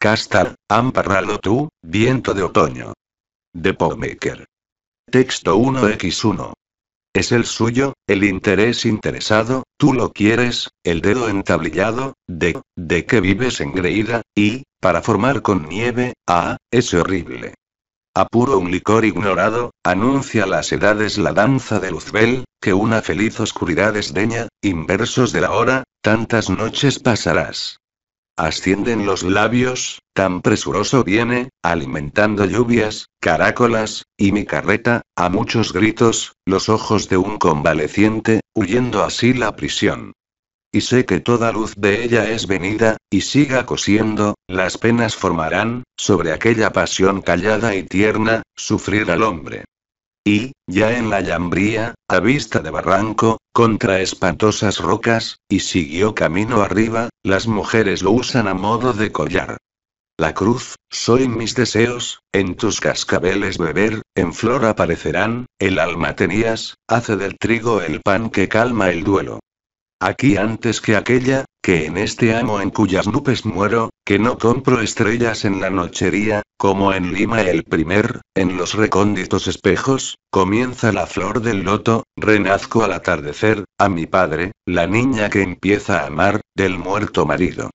Castal, amparrado tú, viento de otoño. De Pomaker. Texto 1x1. Es el suyo, el interés interesado, tú lo quieres, el dedo entablillado, de, de que vives engreída, y, para formar con nieve, ah, es horrible. Apuro un licor ignorado, anuncia las edades la danza de Luzbel, que una feliz oscuridad esdeña, inversos de la hora, tantas noches pasarás. Ascienden los labios, tan presuroso viene, alimentando lluvias, caracolas, y mi carreta, a muchos gritos, los ojos de un convaleciente, huyendo así la prisión y sé que toda luz de ella es venida, y siga cosiendo, las penas formarán, sobre aquella pasión callada y tierna, sufrir al hombre y, ya en la llambría, a vista de barranco, contra espantosas rocas, y siguió camino arriba, las mujeres lo usan a modo de collar. La cruz, soy mis deseos, en tus cascabeles beber, en flor aparecerán, el alma tenías, hace del trigo el pan que calma el duelo. Aquí antes que aquella, que en este amo en cuyas nubes muero, que no compro estrellas en la nochería, como en Lima el primer, en los recónditos espejos, comienza la flor del loto, renazco al atardecer, a mi padre, la niña que empieza a amar, del muerto marido.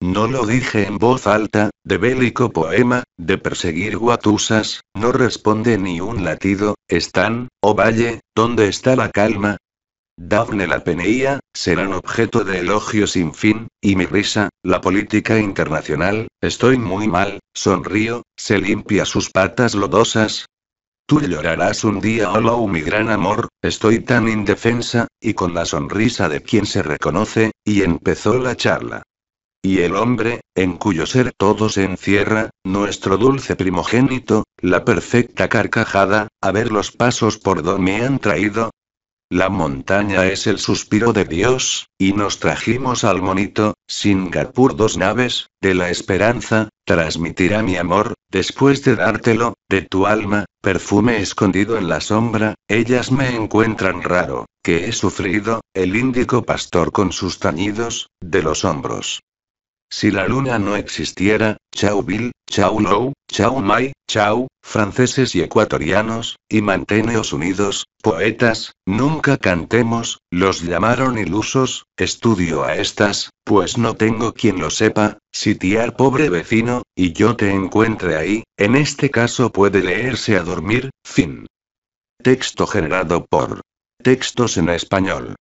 No lo dije en voz alta, de bélico poema, de perseguir guatusas, no responde ni un latido, están, oh valle, ¿dónde está la calma, Daphne la Peneía, serán objeto de elogio sin fin, y mi risa, la política internacional, estoy muy mal, sonrío, se limpia sus patas lodosas. Tú llorarás un día, oh mi gran amor, estoy tan indefensa, y con la sonrisa de quien se reconoce, y empezó la charla. Y el hombre, en cuyo ser todo se encierra, nuestro dulce primogénito, la perfecta carcajada, a ver los pasos por donde me han traído, la montaña es el suspiro de Dios, y nos trajimos al monito, Singapur dos naves, de la esperanza, transmitirá mi amor, después de dártelo, de tu alma, perfume escondido en la sombra, ellas me encuentran raro, que he sufrido, el índico pastor con sus tañidos, de los hombros. Si la luna no existiera, Chau Bill, Chau Lou, Chau Mai, Chau, franceses y ecuatorianos, y manteneos unidos, poetas, nunca cantemos, los llamaron ilusos, estudio a estas, pues no tengo quien lo sepa, sitiar pobre vecino, y yo te encuentre ahí, en este caso puede leerse a dormir, fin. Texto generado por Textos en español.